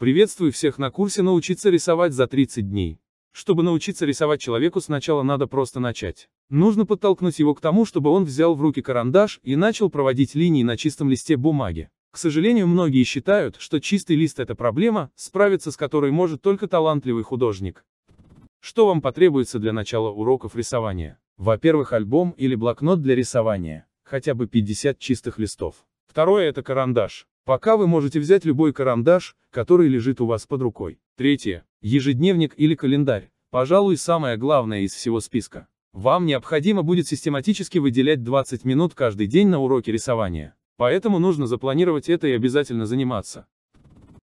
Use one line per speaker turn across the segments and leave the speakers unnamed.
Приветствую всех на курсе «Научиться рисовать за 30 дней». Чтобы научиться рисовать человеку, сначала надо просто начать. Нужно подтолкнуть его к тому, чтобы он взял в руки карандаш и начал проводить линии на чистом листе бумаги. К сожалению, многие считают, что чистый лист – это проблема, справиться с которой может только талантливый художник. Что вам потребуется для начала уроков рисования? Во-первых, альбом или блокнот для рисования, хотя бы 50 чистых листов. Второе – это карандаш. Пока вы можете взять любой карандаш, который лежит у вас под рукой. Третье. Ежедневник или календарь. Пожалуй, самое главное из всего списка. Вам необходимо будет систематически выделять 20 минут каждый день на уроки рисования. Поэтому нужно запланировать это и обязательно заниматься.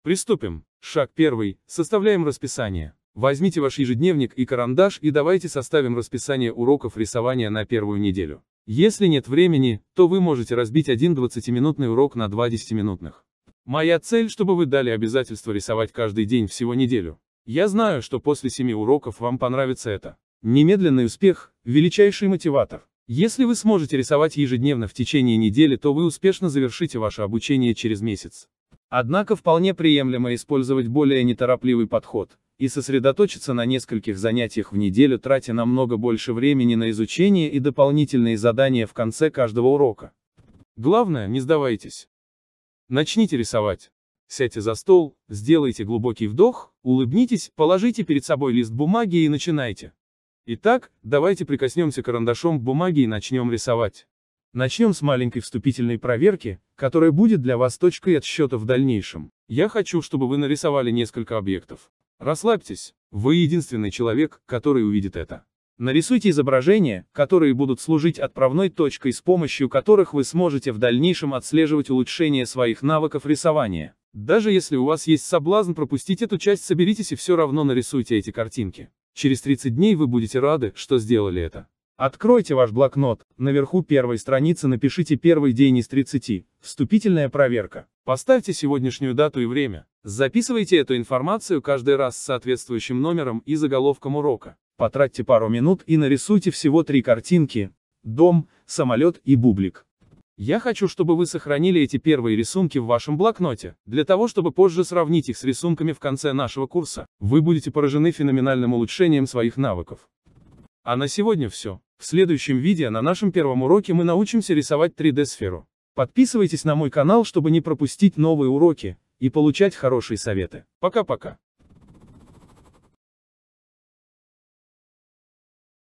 Приступим. Шаг первый. Составляем расписание. Возьмите ваш ежедневник и карандаш и давайте составим расписание уроков рисования на первую неделю. Если нет времени, то вы можете разбить один 20-минутный урок на два 10-минутных. Моя цель, чтобы вы дали обязательство рисовать каждый день всего неделю. Я знаю, что после 7 уроков вам понравится это. Немедленный успех – величайший мотиватор. Если вы сможете рисовать ежедневно в течение недели, то вы успешно завершите ваше обучение через месяц. Однако вполне приемлемо использовать более неторопливый подход, и сосредоточиться на нескольких занятиях в неделю, тратя намного больше времени на изучение и дополнительные задания в конце каждого урока. Главное, не сдавайтесь. Начните рисовать. Сядьте за стол, сделайте глубокий вдох, улыбнитесь, положите перед собой лист бумаги и начинайте. Итак, давайте прикоснемся карандашом к бумаге и начнем рисовать. Начнем с маленькой вступительной проверки, которая будет для вас точкой отсчета в дальнейшем. Я хочу, чтобы вы нарисовали несколько объектов. Расслабьтесь, вы единственный человек, который увидит это. Нарисуйте изображения, которые будут служить отправной точкой, с помощью которых вы сможете в дальнейшем отслеживать улучшение своих навыков рисования. Даже если у вас есть соблазн пропустить эту часть, соберитесь и все равно нарисуйте эти картинки. Через 30 дней вы будете рады, что сделали это. Откройте ваш блокнот, наверху первой страницы напишите первый день из 30, вступительная проверка. Поставьте сегодняшнюю дату и время. Записывайте эту информацию каждый раз с соответствующим номером и заголовком урока. Потратьте пару минут и нарисуйте всего три картинки. Дом, самолет и бублик. Я хочу, чтобы вы сохранили эти первые рисунки в вашем блокноте, для того, чтобы позже сравнить их с рисунками в конце нашего курса. Вы будете поражены феноменальным улучшением своих навыков. А на сегодня все. В следующем видео на нашем первом уроке мы научимся рисовать 3D-сферу. Подписывайтесь на мой канал, чтобы не пропустить новые уроки и получать хорошие советы. Пока-пока.